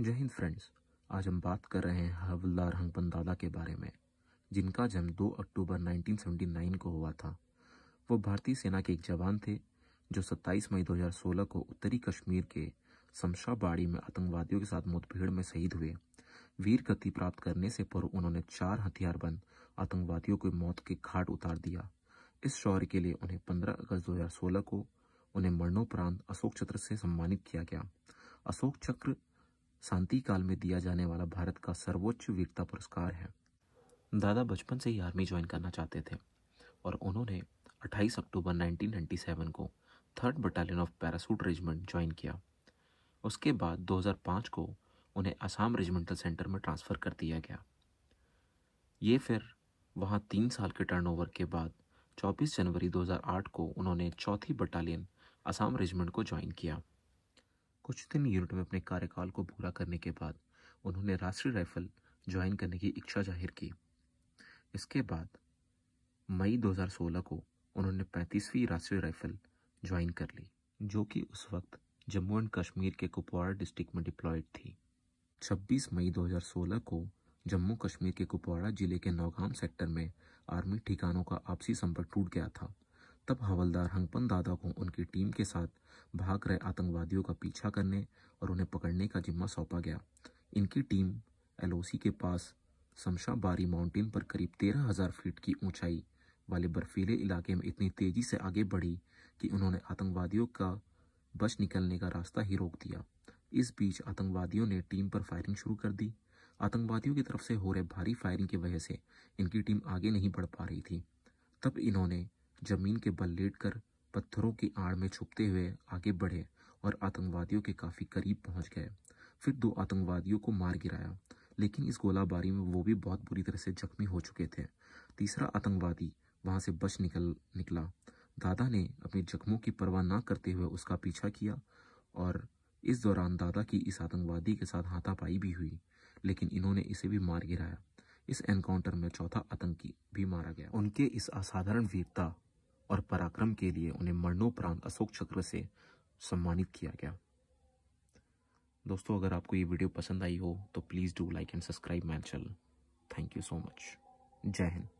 जय हिंद फ्रेंड्स आज हम बात कर रहे हैं हवलदार दादा के बारे में जिनका जन्म 2 अक्टूबर 1979 को हुआ था वो भारतीय सेना के एक जवान थे जो 27 मई 2016 को उत्तरी कश्मीर के शमशाबाड़ी में आतंकवादियों के साथ मुठभेड़ में शहीद हुए वीर गति प्राप्त करने से पूर्व उन्होंने चार हथियारबंद आतंकवादियों को मौत के घाट उतार दिया इस शौर्य के लिए उन्हें 15 अगस्त 2016 को उन्हें मरणोपरांत अशोक चक्र से सम्मानित किया गया अशोक चक्र शांति काल में दिया जाने वाला भारत का सर्वोच्च वीरता पुरस्कार है दादा बचपन से ही आर्मी ज्वाइन करना चाहते थे और उन्होंने 28 अक्टूबर 1997 को third battalion of parachute regiment join किया उसके बाद 2005 को उन्हें असम रेजिमेंटल सेंटर में ट्रांसफ़र कर दिया गया ये फिर वहाँ तीन साल के टर्नओवर के बाद 24 जनवरी 2008 को उन्होंने चौथी बटालियन असम रेजिमेंट को ज्वाइन किया कुछ दिन यूनिट में अपने कार्यकाल को पूरा करने के बाद उन्होंने राष्ट्रीय राइफल ज्वाइन करने की इच्छा जाहिर की इसके बाद मई 2016 को उन्होंने 35वीं राष्ट्रीय राइफल ज्वाइन कर ली जो कि उस वक्त जम्मू एंड कश्मीर के कुपवाड़ा डिस्ट्रिक्ट में डिप्लॉयड थी 26 मई 2016 को जम्मू कश्मीर के कुपवाड़ा जिले के नौगाम सेक्टर में आर्मी ठिकानों का आपसी संपर्क टूट गया था तब हवलदार हंगपन दादा को उनकी टीम के साथ भाग रहे आतंकवादियों का पीछा करने और उन्हें पकड़ने का जिम्मा सौंपा गया इनकी टीम एलओसी के पास शमशाबारी माउंटेन पर करीब तेरह हजार फीट की ऊंचाई वाले बर्फीले इलाके में इतनी तेजी से आगे बढ़ी कि उन्होंने आतंकवादियों का बच निकलने का रास्ता ही रोक दिया इस बीच आतंकवादियों ने टीम पर फायरिंग शुरू कर दी आतंकवादियों की तरफ से हो रहे भारी फायरिंग की वजह से इनकी टीम आगे नहीं बढ़ पा रही थी तब इन्होंने जमीन के बल लेट कर पत्थरों की आड़ में छुपते हुए आगे बढ़े और आतंकवादियों के काफ़ी करीब पहुंच गए फिर दो आतंकवादियों को मार गिराया लेकिन इस गोलाबारी में वो भी बहुत बुरी तरह से जख्मी हो चुके थे तीसरा आतंकवादी वहाँ से बच निकल निकला दादा ने अपने जख्मों की परवाह ना करते हुए उसका पीछा किया और इस दौरान दादा की इस आतंकवादी के साथ हाथापाई भी हुई लेकिन इन्होंने इसे भी मार गिराया इस एनकाउंटर में चौथा आतंकी भी मारा गया उनके इस असाधारण वीरता और पराक्रम के लिए उन्हें मरणोपरांत अशोक चक्र से सम्मानित किया गया दोस्तों अगर आपको ये वीडियो पसंद आई हो तो please do like and subscribe my channel thank you so much Jai Hind